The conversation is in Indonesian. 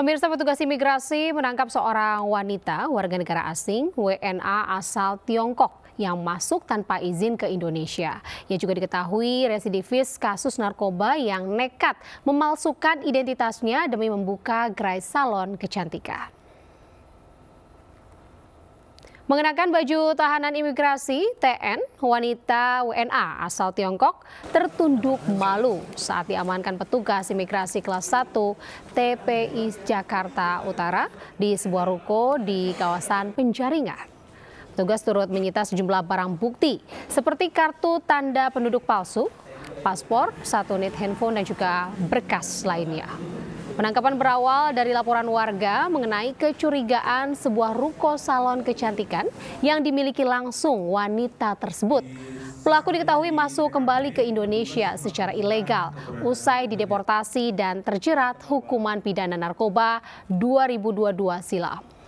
Pemirsa petugas imigrasi menangkap seorang wanita warga negara asing WNA asal Tiongkok yang masuk tanpa izin ke Indonesia. Ia juga diketahui residivis kasus narkoba yang nekat memalsukan identitasnya demi membuka gerai salon kecantikan. Mengenakan baju tahanan imigrasi TN, wanita WNA asal Tiongkok tertunduk malu saat diamankan petugas imigrasi kelas 1 TPI Jakarta Utara di sebuah ruko di kawasan Penjaringan. Petugas turut menyita sejumlah barang bukti seperti kartu tanda penduduk palsu, paspor, satu unit handphone dan juga berkas lainnya. Penangkapan berawal dari laporan warga mengenai kecurigaan sebuah ruko salon kecantikan yang dimiliki langsung wanita tersebut. Pelaku diketahui masuk kembali ke Indonesia secara ilegal, usai dideportasi dan terjerat hukuman pidana narkoba 2022 silam.